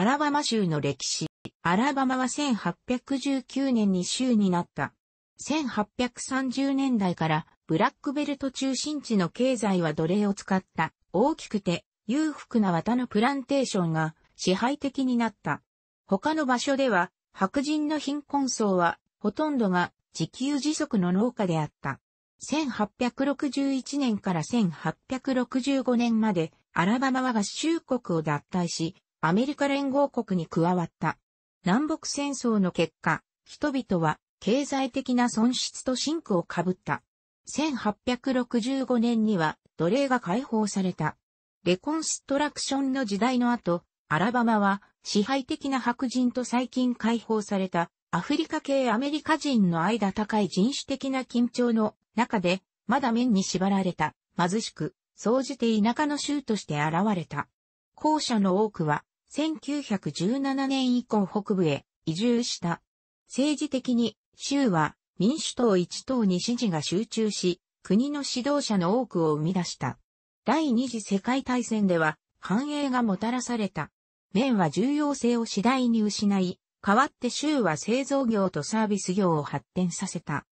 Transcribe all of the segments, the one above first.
アラバマ州の歴史。アラバマは1819年に州になった。1830年代からブラックベルト中心地の経済は奴隷を使った大きくて裕福な綿のプランテーションが支配的になった。他の場所では白人の貧困層はほとんどが自給自足の農家であった。1861年から1865年までアラバマは合衆国を脱退し、アメリカ連合国に加わった。南北戦争の結果、人々は経済的な損失とシンクをかぶった。1865年には奴隷が解放された。レコンストラクションの時代の後、アラバマは支配的な白人と最近解放されたアフリカ系アメリカ人の間高い人種的な緊張の中で、まだ面に縛られた、貧しく、総じて田舎の州として現れた。校舎の多くは1917年以降北部へ移住した。政治的に州は民主党一党に支持が集中し、国の指導者の多くを生み出した。第二次世界大戦では繁栄がもたらされた。面は重要性を次第に失い、代わって州は製造業とサービス業を発展させた。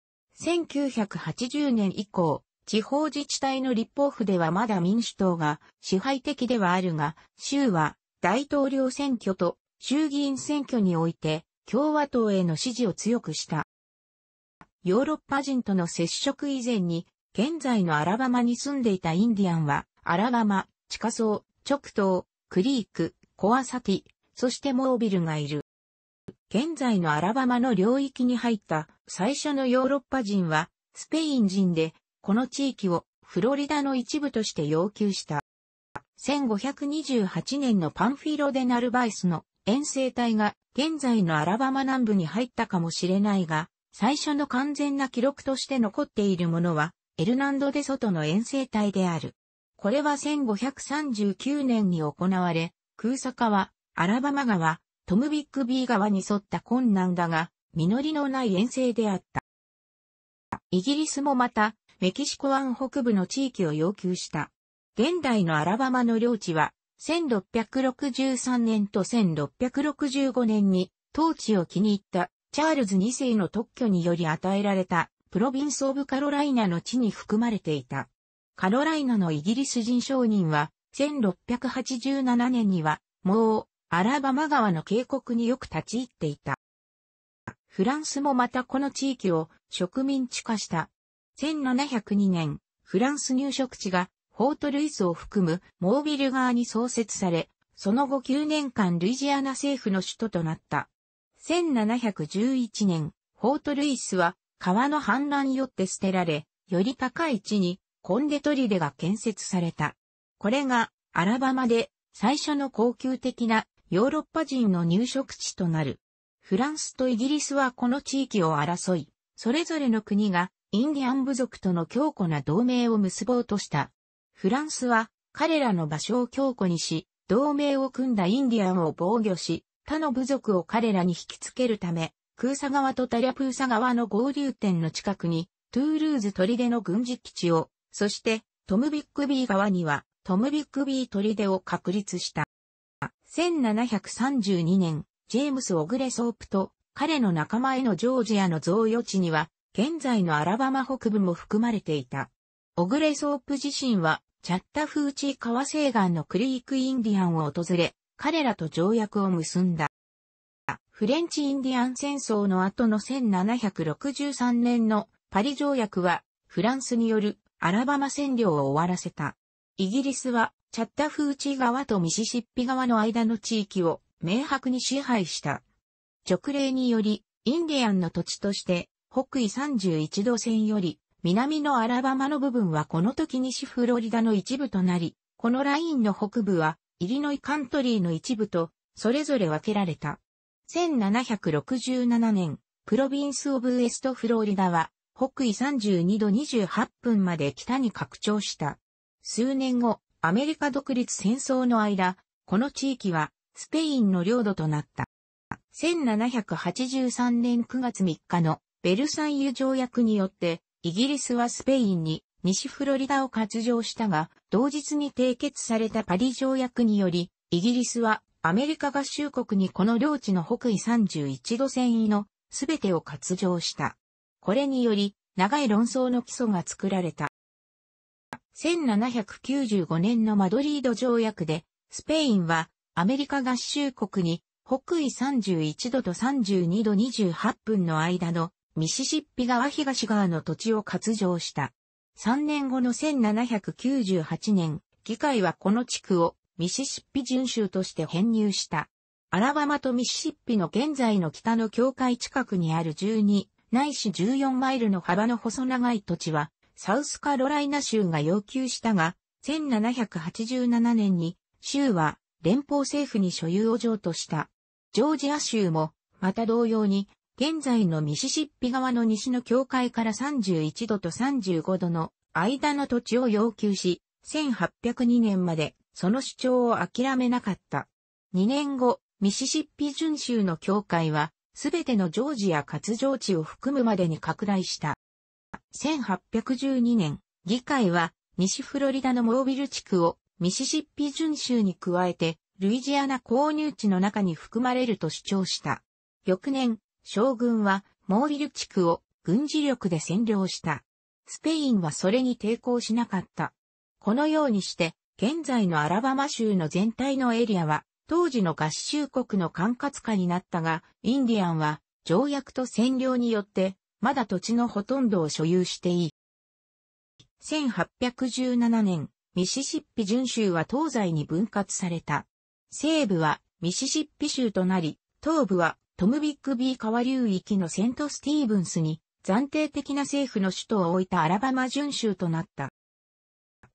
1980年以降、地方自治体の立法府ではまだ民主党が支配的ではあるが、州は大統領選挙と衆議院選挙において共和党への支持を強くした。ヨーロッパ人との接触以前に、現在のアラバマに住んでいたインディアンは、アラバマ、地下層、直東、クリーク、コアサティ、そしてモービルがいる。現在のアラバマの領域に入った最初のヨーロッパ人は、スペイン人で、この地域をフロリダの一部として要求した。1528年のパンフィロデ・ナルバイスの遠征隊が現在のアラバマ南部に入ったかもしれないが、最初の完全な記録として残っているものは、エルナンド・デ・ソトの遠征隊である。これは1539年に行われ、空佐は、アラバマ川、トムビック・ビー川に沿った困難だが、実りのない遠征であった。イギリスもまた、メキシコ湾北部の地域を要求した。現代のアラバマの領地は、1663年と1665年に、統治を気に入ったチャールズ2世の特許により与えられた、プロビンス・オブ・カロライナの地に含まれていた。カロライナのイギリス人商人は、1687年には、もう、アラバマ川の渓谷によく立ち入っていた。フランスもまたこの地域を植民地化した。1702年、フランス入植地がフォートルイスを含むモービル側に創設され、その後9年間ルイジアナ政府の首都となった。1711年、フォートルイスは川の氾濫によって捨てられ、より高い位置にコンデトリデが建設された。これがアラバマで最初の高級的なヨーロッパ人の入植地となる。フランスとイギリスはこの地域を争い、それぞれの国がインディアン部族との強固な同盟を結ぼうとした。フランスは彼らの場所を強固にし、同盟を組んだインディアンを防御し、他の部族を彼らに引きつけるため、クーサ川とタリャプーサ川の合流点の近くに、トゥールーズ砦の軍事基地を、そしてトムビックビー川にはトムビックビー砦を確立した。1732年、ジェームス・オグレソープと彼の仲間へのジョージアの贈与地には、現在のアラバマ北部も含まれていた。オグレソープ自身はチャッタフーチ川西岸のクリークインディアンを訪れ、彼らと条約を結んだ。フレンチインディアン戦争の後の1763年のパリ条約はフランスによるアラバマ占領を終わらせた。イギリスはチャッタフーチ川とミシシッピ川の間の地域を明白に支配した。直令によりインディアンの土地として北緯31度線より南のアラバマの部分はこの時西フロリダの一部となり、このラインの北部はイリノイカントリーの一部とそれぞれ分けられた。1767年、プロビンス・オブ・ウエスト・フロリダは北緯32度28分まで北に拡張した。数年後、アメリカ独立戦争の間、この地域はスペインの領土となった。1783年9月3日のベルサイユ条約によってイギリスはスペインに西フロリダを割譲したが、同日に締結されたパリ条約により、イギリスはアメリカ合衆国にこの領地の北緯31度線位のすべてを割譲した。これにより、長い論争の基礎が作られた。1795年のマドリード条約で、スペインはアメリカ合衆国に北緯31度と32度28分の間のミシシッピ川東側の土地を割譲した。3年後の1798年、議会はこの地区をミシシッピ巡州として編入した。アラバマとミシシッピの現在の北の境界近くにある12、ないし14マイルの幅の細長い土地は、サウスカロライナ州が要求したが、1787年に州は連邦政府に所有を譲渡した。ジョージア州も、また同様に現在のミシシッピ側の西の境界から31度と35度の間の土地を要求し、1802年までその主張を諦めなかった。2年後、ミシシッピ巡州の境界は、すべてのジョージア活上地を含むまでに拡大した。1812年、議会は西フロリダのモービル地区をミシシッピ巡州に加えて、ルイジアナ購入地の中に含まれると主張した。翌年、将軍はモーリル地区を軍事力で占領した。スペインはそれに抵抗しなかった。このようにして、現在のアラバマ州の全体のエリアは、当時の合衆国の管轄下になったが、インディアンは、条約と占領によって、まだ土地のほとんどを所有していい。1817年、ミシシッピ巡州は東西に分割された。西部はミシシッピ州となり、東部はトム・ビッグビー川流域のセント・スティーブンスに暫定的な政府の首都を置いたアラバマ巡州となった。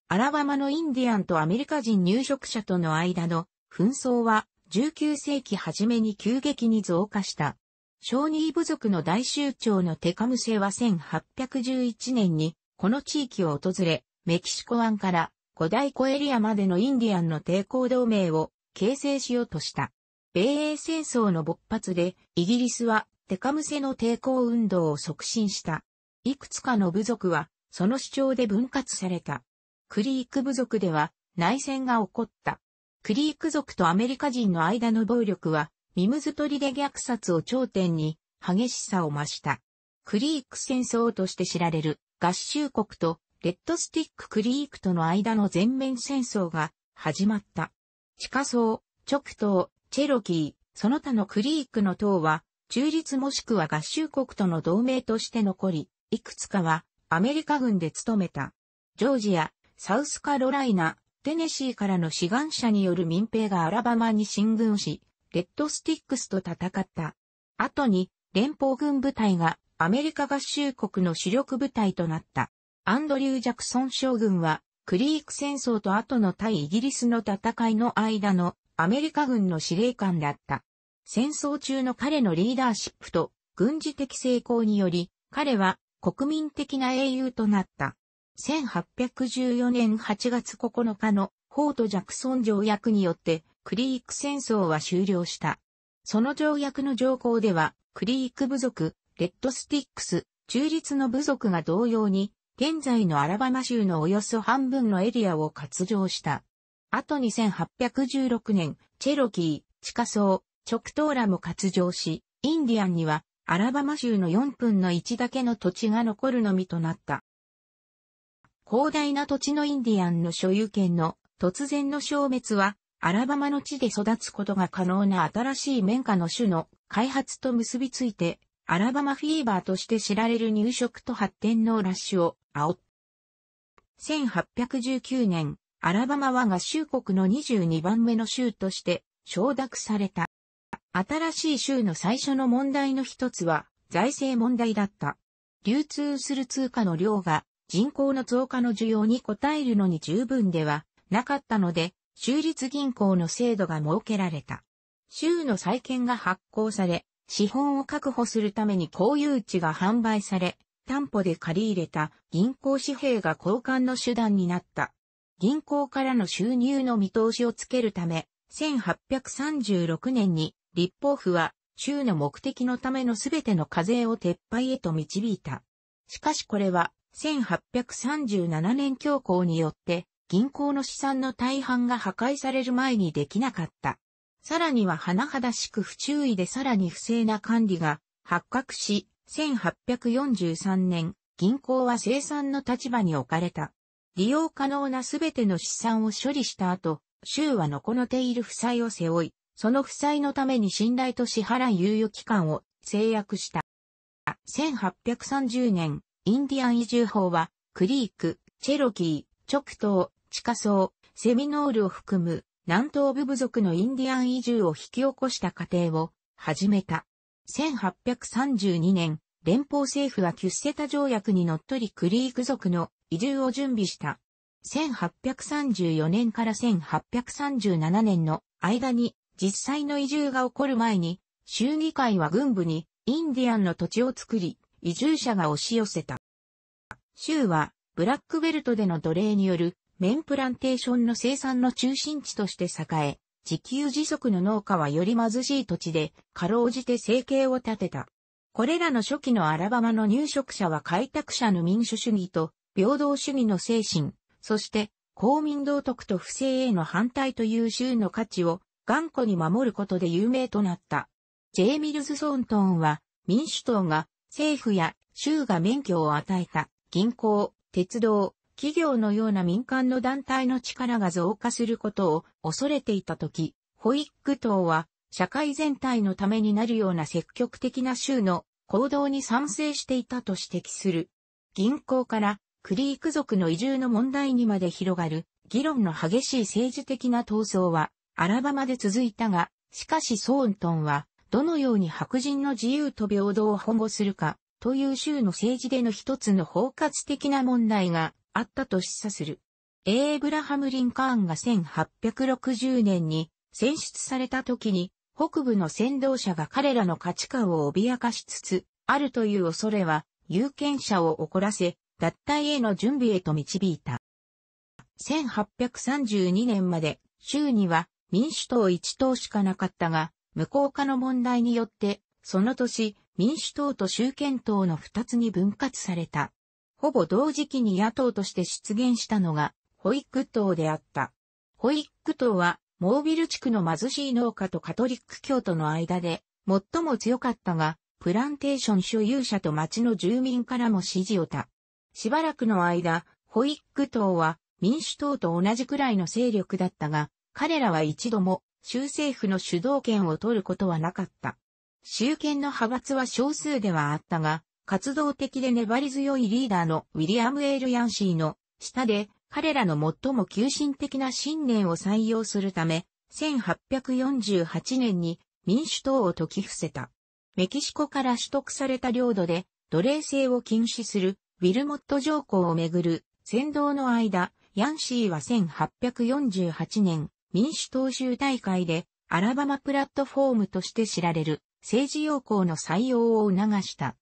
アラバマのインディアンとアメリカ人入植者との間の紛争は19世紀初めに急激に増加した。小ニー部族の大酋長のテカムセは1811年にこの地域を訪れ、メキシコ湾から五大湖エリアまでのインディアンの抵抗同盟を形成しようとした。米英戦争の勃発で、イギリスはデカムセの抵抗運動を促進した。いくつかの部族は、その主張で分割された。クリーク部族では、内戦が起こった。クリーク族とアメリカ人の間の暴力は、ミムズ取りで虐殺を頂点に、激しさを増した。クリーク戦争として知られる、合衆国と、レッドスティッククリークとの間の全面戦争が、始まった。地下層、直東、チェロキー、その他のクリークの党は、中立もしくは合衆国との同盟として残り、いくつかはアメリカ軍で務めた。ジョージア、サウスカロライナ、テネシーからの志願者による民兵がアラバマに進軍し、レッドスティックスと戦った。後に、連邦軍部隊がアメリカ合衆国の主力部隊となった。アンドリュー・ジャクソン将軍は、クリーク戦争と後の対イギリスの戦いの間のアメリカ軍の司令官だった。戦争中の彼のリーダーシップと軍事的成功により、彼は国民的な英雄となった。1814年8月9日のフォート・ジャクソン条約によってクリーク戦争は終了した。その条約の条項では、クリーク部族、レッドスティックス、中立の部族が同様に、現在のアラバマ州のおよそ半分のエリアを割譲した。あと2816年、チェロキー、地下層、直東らも割上し、インディアンには、アラバマ州の4分の1だけの土地が残るのみとなった。広大な土地のインディアンの所有権の突然の消滅は、アラバマの地で育つことが可能な新しい綿花の種の開発と結びついて、アラバマフィーバーとして知られる入植と発展のラッシュを煽った。1819年、アラバマは合衆国の22番目の州として承諾された。新しい州の最初の問題の一つは財政問題だった。流通する通貨の量が人口の増加の需要に応えるのに十分ではなかったので、州立銀行の制度が設けられた。州の債券が発行され、資本を確保するために公有地が販売され、担保で借り入れた銀行紙幣が交換の手段になった。銀行からの収入の見通しをつけるため、1836年に立法府は州の目的のためのすべての課税を撤廃へと導いた。しかしこれは1837年強行によって銀行の資産の大半が破壊される前にできなかった。さらには甚だしく不注意でさらに不正な管理が発覚し、1843年、銀行は生産の立場に置かれた。利用可能なすべての資産を処理した後、州は残っている負債を背負い、その負債のために信頼と支払い猶予期間を制約した。1830年、インディアン移住法は、クリーク、チェロキー、直東、地下層、セミノールを含む南東部部族のインディアン移住を引き起こした過程を始めた。1832年、連邦政府はキュッセタ条約にのっとりクリーク族の移住を準備した。1834年から1837年の間に実際の移住が起こる前に、州議会は軍部にインディアンの土地を作り、移住者が押し寄せた。州はブラックベルトでの奴隷によるメンプランテーションの生産の中心地として栄え、自給自足の農家はより貧しい土地で、かろうじて生計を立てた。これらの初期のアラバマの入植者は開拓者の民主主義と平等主義の精神、そして公民道徳と不正への反対という州の価値を頑固に守ることで有名となった。ジェイ・ミルズ・ソントンは民主党が政府や州が免許を与えた銀行、鉄道、企業のような民間の団体の力が増加することを恐れていたとき、ホイッグ党は社会全体のためになるような積極的な州の行動に賛成していたと指摘する。銀行からクリーク族の移住の問題にまで広がる議論の激しい政治的な闘争はアラバマで続いたが、しかしソーントンはどのように白人の自由と平等を保護するかという州の政治での一つの包括的な問題があったと示唆する。エイブラハム・リンカーンが1860年に選出された時に北部の先導者が彼らの価値観を脅かしつつ、あるという恐れは、有権者を怒らせ、脱退への準備へと導いた。1832年まで、州には民主党一党しかなかったが、無効化の問題によって、その年、民主党と州憲党の二つに分割された。ほぼ同時期に野党として出現したのが、保育党であった。保育党はモービル地区の貧しい農家とカトリック教徒の間で、最も強かったが、プランテーション所有者と町の住民からも支持をた。しばらくの間、ホイック党は民主党と同じくらいの勢力だったが、彼らは一度も州政府の主導権を取ることはなかった。州権の派閥は少数ではあったが、活動的で粘り強いリーダーのウィリアム・エール・ヤンシーの下で彼らの最も急進的な信念を採用するため、1848年に民主党を解き伏せた。メキシコから取得された領土で奴隷制を禁止するウィルモット条項をめぐる先導の間、ヤンシーは1848年民主党州大会でアラバマプラットフォームとして知られる政治要項の採用を促した。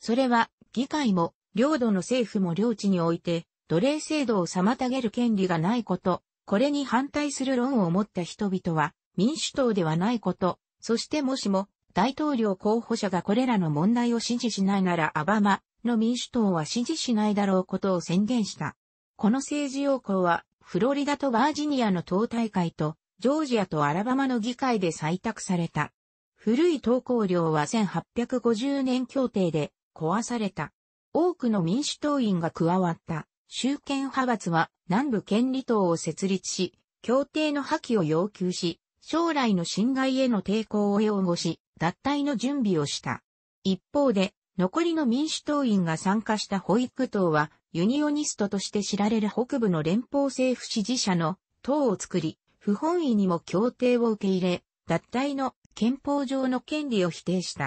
それは議会も領土の政府も領地において奴隷制度を妨げる権利がないこと、これに反対する論を持った人々は民主党ではないこと、そしてもしも大統領候補者がこれらの問題を支持しないならアバマの民主党は支持しないだろうことを宣言した。この政治要項はフロリダとバージニアの党大会とジョージアとアラバマの議会で採択された。古い投稿料は1850年協定で壊された。多くの民主党員が加わった。中堅派閥は南部権利党を設立し、協定の破棄を要求し、将来の侵害への抵抗を擁護し、脱退の準備をした。一方で、残りの民主党員が参加した保育党は、ユニオニストとして知られる北部の連邦政府支持者の党を作り、不本意にも協定を受け入れ、脱退の憲法上の権利を否定した。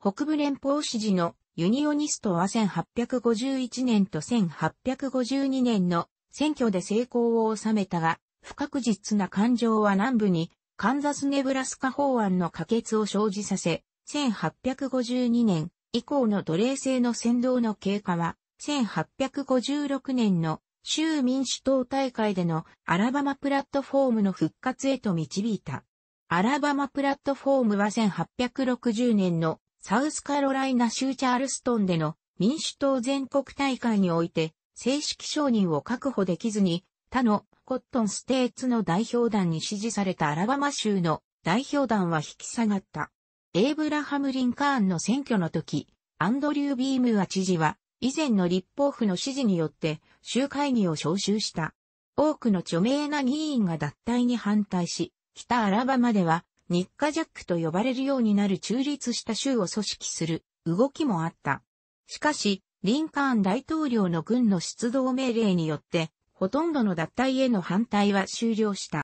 北部連邦支持のユニオニストは1851年と1852年の選挙で成功を収めたが、不確実な感情は南部にカンザスネブラスカ法案の可決を生じさせ、1852年以降の奴隷制の先導の経過は、1856年の州民主党大会でのアラバマプラットフォームの復活へと導いた。アラバマプラットフォームは1860年のサウスカロライナ州チャールストンでの民主党全国大会において正式承認を確保できずに他のコットンステーツの代表団に支持されたアラバマ州の代表団は引き下がった。エイブラハム・リンカーンの選挙の時、アンドリュー・ビームは知事は以前の立法府の指示によって州会議を招集した。多くの著名な議員が脱退に反対し、北アラバマでは日課ジャックと呼ばれるようになる中立した州を組織する動きもあった。しかし、リンカーン大統領の軍の出動命令によって、ほとんどの脱退への反対は終了した。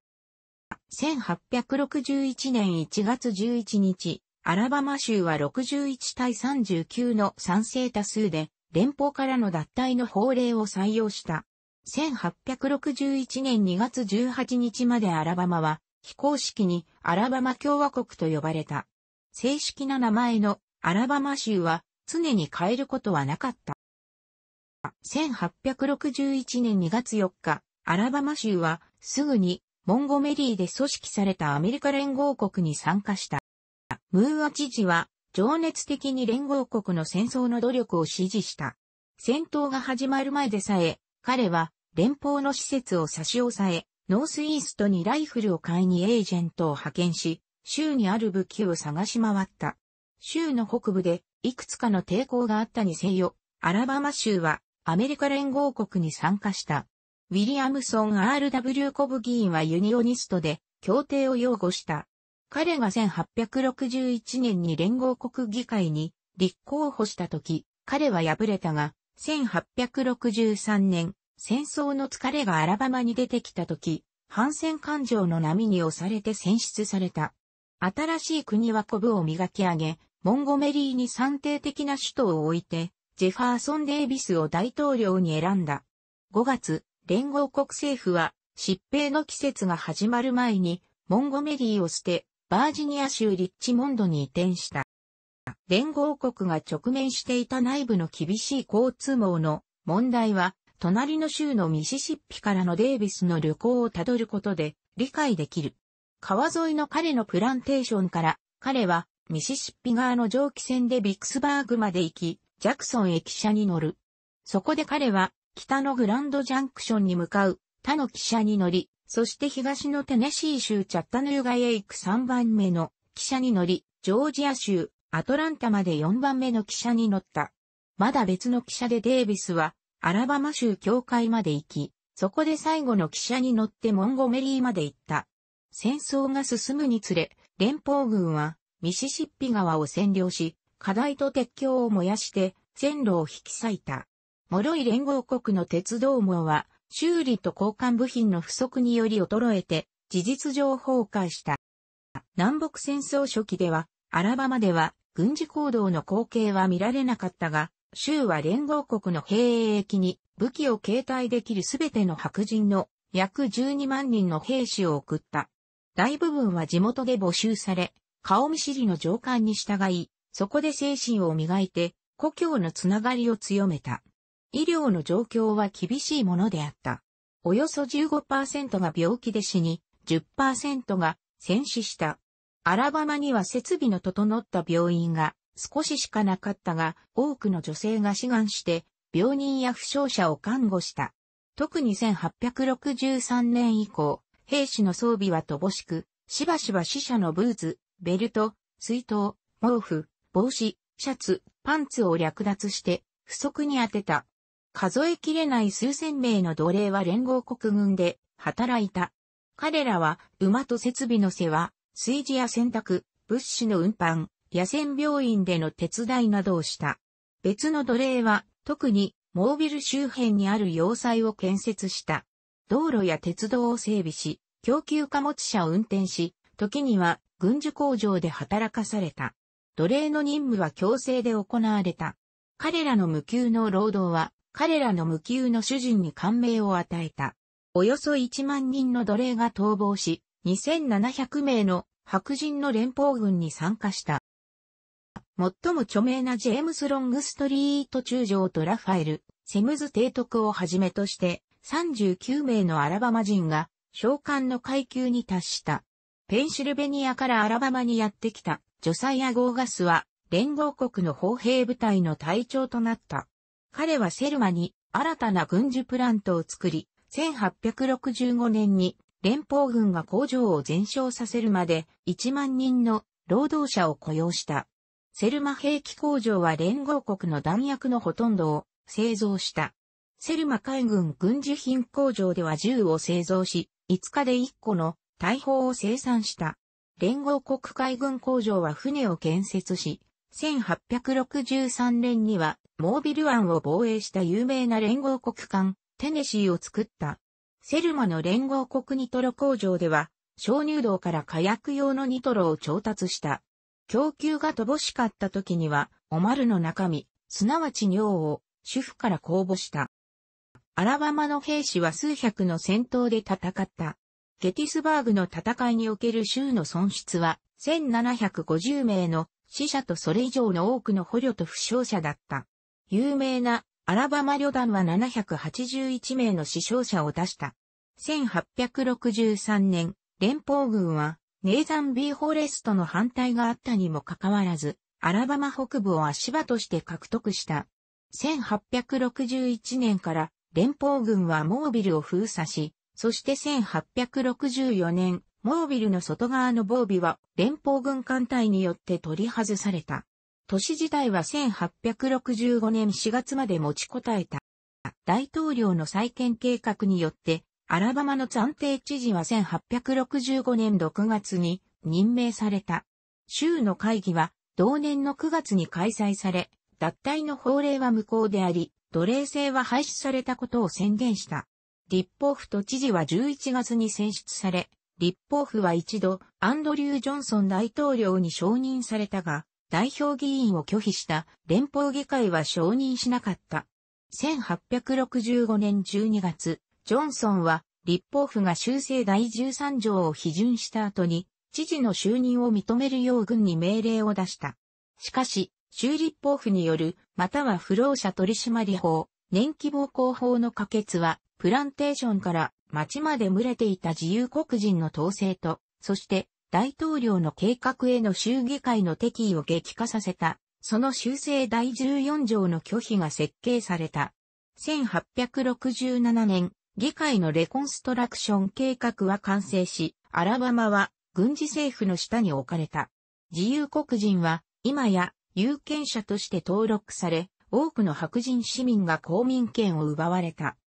1861年1月11日、アラバマ州は61対39の賛成多数で、連邦からの脱退の法令を採用した。1861年2月18日までアラバマは非公式にアラバマ共和国と呼ばれた。正式な名前のアラバマ州は常に変えることはなかった。1861年2月4日、アラバマ州はすぐにモンゴメリーで組織されたアメリカ連合国に参加した。ムーア知事は情熱的に連合国の戦争の努力を支持した。戦闘が始まる前でさえ、彼は連邦の施設を差し押さえ、ノースイーストにライフルを買いにエージェントを派遣し、州にある武器を探し回った。州の北部でいくつかの抵抗があったにせよ、アラバマ州はアメリカ連合国に参加した。ウィリアムソン RW コブ議員はユニオニストで協定を擁護した。彼が1861年に連合国議会に立候補した時、彼は敗れたが、1863年、戦争の疲れがアラバマに出てきた時、反戦感情の波に押されて選出された。新しい国はコブを磨き上げ、モンゴメリーに算定的な首都を置いて、ジェファーソン・デイビスを大統領に選んだ。5月、連合国政府は、疾病の季節が始まる前に、モンゴメリーを捨て、バージニア州リッチモンドに移転した。連合国が直面していた内部の厳しい交通網の問題は、隣の州のミシシッピからのデイビスの旅行をたどることで理解できる。川沿いの彼のプランテーションから彼はミシシッピ側の蒸気船でビクスバーグまで行き、ジャクソン駅舎に乗る。そこで彼は北のグランドジャンクションに向かう他の汽車に乗り、そして東のテネシー州チャッタヌーガへ行く3番目の汽車に乗り、ジョージア州アトランタまで4番目の汽車に乗った。まだ別の汽車でデイビスはアラバマ州境界まで行き、そこで最後の汽車に乗ってモンゴメリーまで行った。戦争が進むにつれ、連邦軍はミシシッピ川を占領し、課題と鉄橋を燃やして線路を引き裂いた。脆い連合国の鉄道網は修理と交換部品の不足により衰えて事実上崩壊した。南北戦争初期ではアラバマでは軍事行動の光景は見られなかったが、州は連合国の兵役に武器を携帯できるすべての白人の約12万人の兵士を送った。大部分は地元で募集され、顔見知りの上官に従い、そこで精神を磨いて、故郷のつながりを強めた。医療の状況は厳しいものであった。およそ15%が病気で死に、10%が戦死した。アラバマには設備の整った病院が少ししかなかったが、多くの女性が志願して、病人や負傷者を看護した。特に1863年以降、兵士の装備は乏しく、しばしば死者のブーツ、ベルト、水筒、毛布、帽子、シャツ、パンツを略奪して、不足に当てた。数えきれない数千名の奴隷は連合国軍で働いた。彼らは馬と設備の世話、炊事や洗濯、物資の運搬、野戦病院での手伝いなどをした。別の奴隷は、特に、モービル周辺にある要塞を建設した。道路や鉄道を整備し、供給貨物車を運転し、時には軍需工場で働かされた。奴隷の任務は強制で行われた。彼らの無給の労働は、彼らの無給の主人に感銘を与えた。およそ1万人の奴隷が逃亡し、2700名の白人の連邦軍に参加した。最も著名なジェームス・ロングストリート中将とラファエル、セムズ提督をはじめとして、39名のアラバマ人が、召喚の階級に達した。ペンシルベニアからアラバマにやってきた、ジョサイア・ゴーガスは、連合国の砲兵部隊の隊長となった。彼はセルマに、新たな軍需プラントを作り、1865年に連邦軍が工場を全焼させるまで1万人の労働者を雇用した。セルマ兵器工場は連合国の弾薬のほとんどを製造した。セルマ海軍軍事品工場では銃を製造し、5日で1個の大砲を生産した。連合国海軍工場は船を建設し、1863年にはモービル湾を防衛した有名な連合国艦テネシーを作った。セルマの連合国ニトロ工場では、小乳道から火薬用のニトロを調達した。供給が乏しかった時には、おまるの中身、すなわち尿を主婦から公募した。アラバマの兵士は数百の戦闘で戦った。ゲティスバーグの戦いにおける州の損失は1750名の死者とそれ以上の多くの捕虜と負傷者だった。有名なアラバマ旅団は781名の死傷者を出した。1863年、連邦軍はネイザン・ビー・フォレストの反対があったにもかかわらず、アラバマ北部を足場として獲得した。1861年から連邦軍はモービルを封鎖し、そして1864年、モービルの外側の防備は連邦軍艦隊によって取り外された。都市自体は1865年4月まで持ちこたえた。大統領の再建計画によってアラバマの暫定知事は1865年6月に任命された。州の会議は同年の9月に開催され、脱退の法令は無効であり、奴隷制は廃止されたことを宣言した。立法府と知事は11月に選出され、立法府は一度アンドリュー・ジョンソン大統領に承認されたが、代表議員を拒否した連邦議会は承認しなかった。1865年12月、ジョンソンは、立法府が修正第13条を批准した後に、知事の就任を認めるよう軍に命令を出した。しかし、州立法府による、または不労者取締法、年期暴行法の可決は、プランテーションから町まで群れていた自由黒人の統制と、そして大統領の計画への州議会の敵意を激化させた、その修正第14条の拒否が設計された。1867年、議会のレコンストラクション計画は完成し、アラバマは軍事政府の下に置かれた。自由黒人は今や有権者として登録され、多くの白人市民が公民権を奪われた。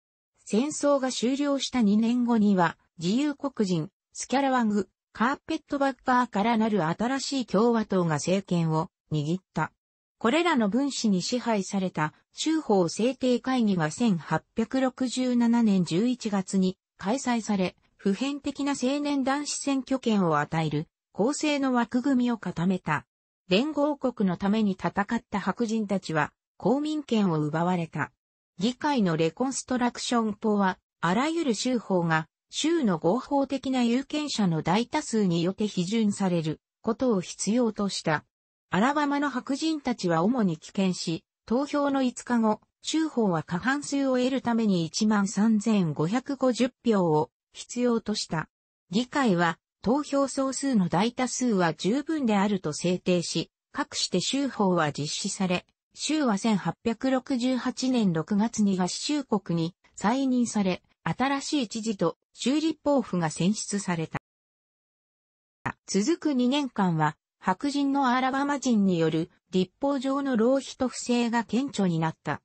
戦争が終了した2年後には、自由黒人、スキャラワング、カーペットバッカーからなる新しい共和党が政権を握った。これらの分子に支配された州法制定会議が1867年11月に開催され、普遍的な青年男子選挙権を与える、公正の枠組みを固めた。連合国のために戦った白人たちは、公民権を奪われた。議会のレコンストラクション法は、あらゆる州法が、州の合法的な有権者の大多数によって批准されることを必要とした。アラバマの白人たちは主に危険し、投票の5日後、州法は過半数を得るために13,550票を必要とした。議会は投票総数の大多数は十分であると制定し、各して州法は実施され、州は1868年6月に合衆国に再任され、新しい知事と州立法府が選出された。続く2年間は白人のアラバマ人による立法上の浪費と不正が顕著になった。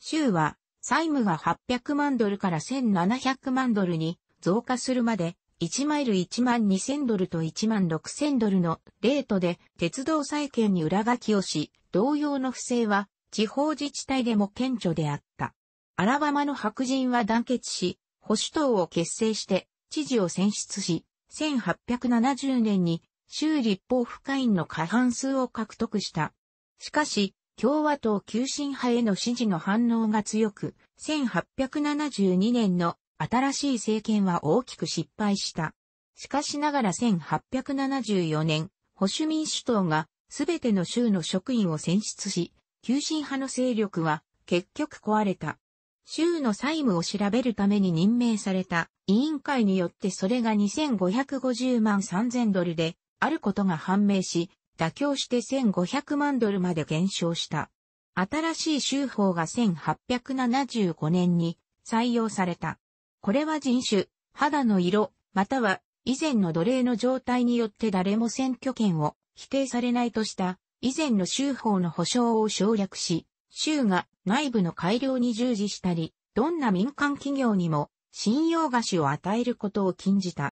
州は債務が800万ドルから1700万ドルに増加するまで1マイル1万2000ドルと1万6000ドルのレートで鉄道債建に裏書きをし、同様の不正は地方自治体でも顕著であった。アラバマの白人は団結し、保守党を結成して知事を選出し、1870年に州立法府会員の過半数を獲得した。しかし、共和党急進派への支持の反応が強く、1872年の新しい政権は大きく失敗した。しかしながら1874年、保守民主党がすべての州の職員を選出し、急進派の勢力は結局壊れた。州の債務を調べるために任命された委員会によってそれが2550万3000ドルであることが判明し、妥協して1500万ドルまで減少した。新しい州法が1875年に採用された。これは人種、肌の色、または以前の奴隷の状態によって誰も選挙権を否定されないとした以前の州法の保障を省略し、州が内部の改良に従事したり、どんな民間企業にも信用菓子を与えることを禁じた。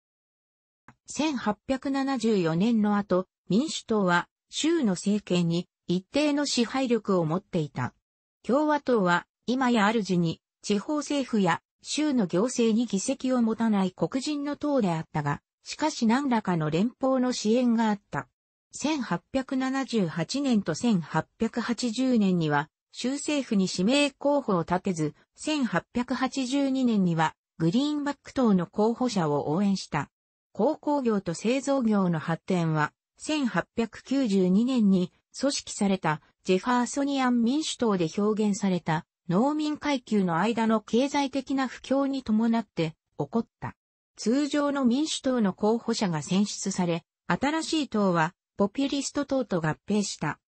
1874年の後、民主党は州の政権に一定の支配力を持っていた。共和党は今や主に地方政府や州の行政に議席を持たない黒人の党であったが、しかし何らかの連邦の支援があった。1878年と1880年には州政府に指名候補を立てず、1882年にはグリーンバック党の候補者を応援した。鉱工業と製造業の発展は、1892年に組織されたジェファーソニアン民主党で表現された農民階級の間の経済的な不況に伴って起こった。通常の民主党の候補者が選出され、新しい党はポピュリスト党と合併した。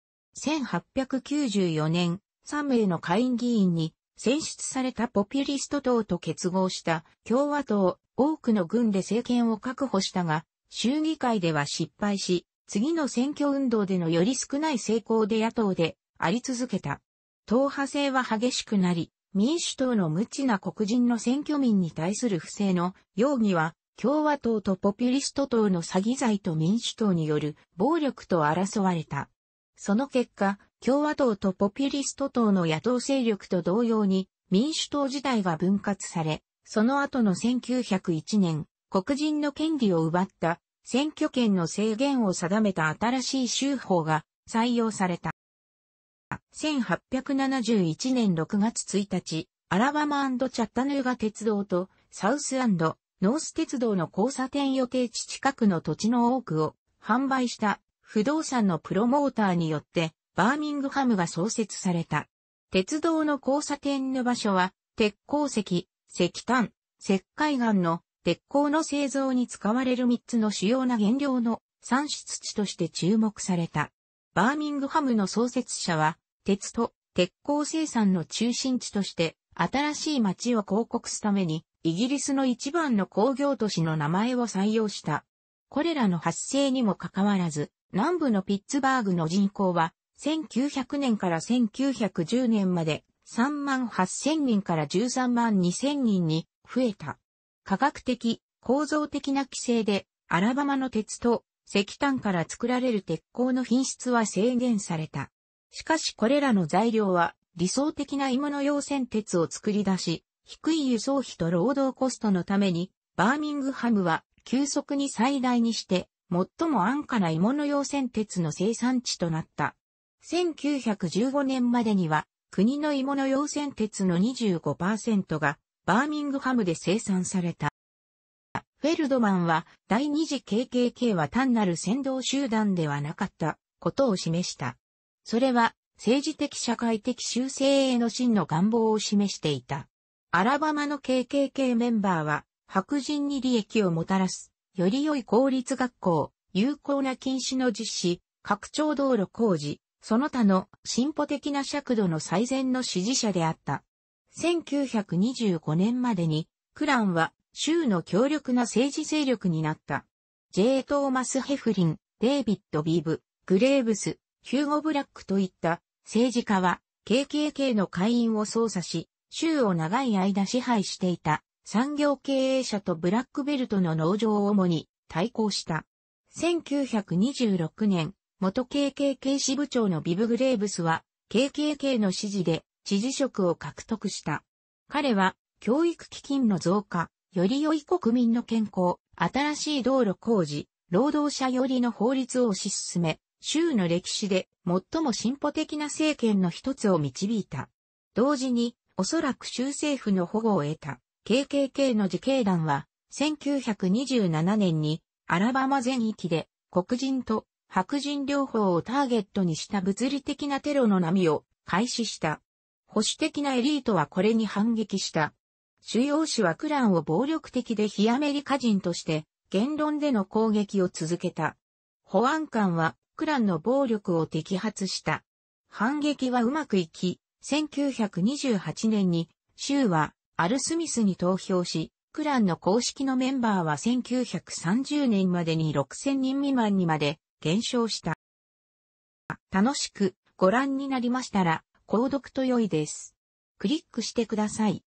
1894年、3名の下院議員に選出されたポピュリスト党と結合した共和党多くの軍で政権を確保したが、衆議会では失敗し、次の選挙運動でのより少ない成功で野党であり続けた。党派性は激しくなり、民主党の無知な黒人の選挙民に対する不正の容疑は、共和党とポピュリスト党の詐欺罪と民主党による暴力と争われた。その結果、共和党とポピュリスト党の野党勢力と同様に民主党自体が分割され、その後の1901年、黒人の権利を奪った選挙権の制限を定めた新しい州法が採用された。1871年6月1日、アラバマチャッタヌーガ鉄道とサウスノース鉄道の交差点予定地近くの土地の多くを販売した不動産のプロモーターによってバーミングハムが創設された。鉄道の交差点の場所は鉄鉱石、石炭、石灰岩の鉄鋼の製造に使われる3つの主要な原料の産出地として注目された。バーミングハムの創設者は、鉄と鉄鋼生産の中心地として、新しい町を広告すために、イギリスの一番の工業都市の名前を採用した。これらの発生にもかかわらず、南部のピッツバーグの人口は、1900年から1910年まで3万8000人から13万2000人に増えた。科学的、構造的な規制で、アラバマの鉄と石炭から作られる鉄鋼の品質は制限された。しかしこれらの材料は理想的な芋の溶線鉄を作り出し、低い輸送費と労働コストのために、バーミングハムは急速に最大にして、最も安価な芋の溶線鉄の生産地となった。1915年までには国の芋の溶線鉄の25%がバーミングハムで生産された。フェルドマンは第二次 KKK は単なる先導集団ではなかったことを示した。それは政治的社会的修正への真の願望を示していた。アラバマの KKK メンバーは白人に利益をもたらす、より良い公立学校、有効な禁止の実施、拡張道路工事、その他の進歩的な尺度の最善の支持者であった。1925年までに、クランは州の強力な政治勢力になった。J. トーマス・ヘフリン、デイビッド・ビーブ、グレーブス、ヒューゴ・ブラックといった政治家は KKK の会員を操作し、州を長い間支配していた産業経営者とブラックベルトの農場を主に対抗した。1926年、元 KKK 支部長のビブ・グレーブスは、KKK の指示で知事職を獲得した。彼は、教育基金の増加、より良い国民の健康、新しい道路工事、労働者寄りの法律を推し進め、州の歴史で最も進歩的な政権の一つを導いた。同時に、おそらく州政府の保護を得た KKK の自警団は、1927年にアラバマ全域で黒人と白人療法をターゲットにした物理的なテロの波を開始した。保守的なエリートはこれに反撃した。主要紙はクランを暴力的で非アメリカ人として言論での攻撃を続けた。保安官はクランの暴力を摘発した。反撃はうまくいき、1928年に州はアル・スミスに投票し、クランの公式のメンバーは1930年までに6000人未満にまで減少した。楽しくご覧になりましたら、購読と良いです。クリックしてください。